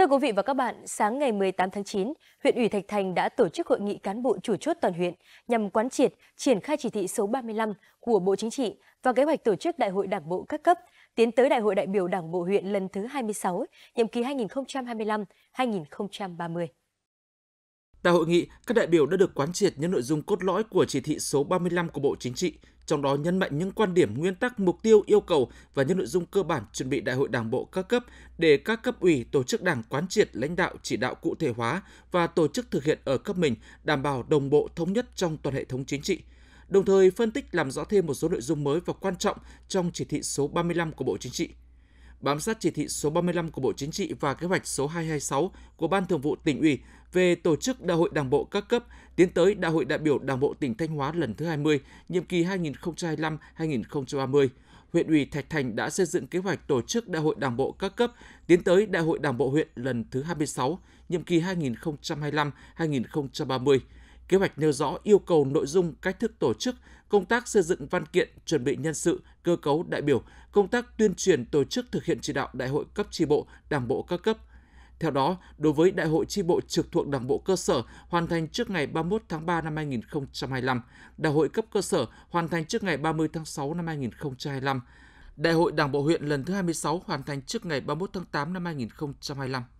Thưa quý vị và các bạn, sáng ngày 18 tháng 9, huyện ủy Thạch Thành đã tổ chức hội nghị cán bộ chủ chốt toàn huyện nhằm quán triệt, triển khai chỉ thị số 35 của Bộ Chính trị và kế hoạch tổ chức đại hội đảng bộ các cấp, tiến tới đại hội đại biểu đảng bộ huyện lần thứ 26, nhiệm kỳ 2025-2030. Tại hội nghị, các đại biểu đã được quán triệt những nội dung cốt lõi của chỉ thị số 35 của Bộ Chính trị trong đó nhấn mạnh những quan điểm, nguyên tắc, mục tiêu, yêu cầu và những nội dung cơ bản chuẩn bị đại hội đảng bộ các cấp để các cấp ủy tổ chức đảng quán triệt lãnh đạo chỉ đạo cụ thể hóa và tổ chức thực hiện ở cấp mình đảm bảo đồng bộ thống nhất trong toàn hệ thống chính trị đồng thời phân tích làm rõ thêm một số nội dung mới và quan trọng trong chỉ thị số 35 của Bộ Chính trị bám sát chỉ thị số 35 của Bộ Chính trị và kế hoạch số 226 của Ban Thường vụ tỉnh ủy về tổ chức đại hội Đảng bộ các cấp tiến tới Đại hội đại biểu Đảng bộ tỉnh Thanh Hóa lần thứ 20, nhiệm kỳ 2025-2030. Huyện ủy Thạch Thành đã xây dựng kế hoạch tổ chức đại hội Đảng bộ các cấp tiến tới Đại hội Đảng bộ huyện lần thứ 26, nhiệm kỳ 2025-2030 Kế hoạch nêu rõ yêu cầu nội dung cách thức tổ chức, công tác xây dựng văn kiện, chuẩn bị nhân sự, cơ cấu đại biểu, công tác tuyên truyền tổ chức thực hiện chỉ đạo đại hội cấp chi bộ, đảng bộ các cấp. Theo đó, đối với đại hội chi bộ trực thuộc đảng bộ cơ sở hoàn thành trước ngày 31 tháng 3 năm 2025, đại hội cấp cơ sở hoàn thành trước ngày 30 tháng 6 năm 2025, đại hội đảng bộ huyện lần thứ 26 hoàn thành trước ngày 31 tháng 8 năm 2025.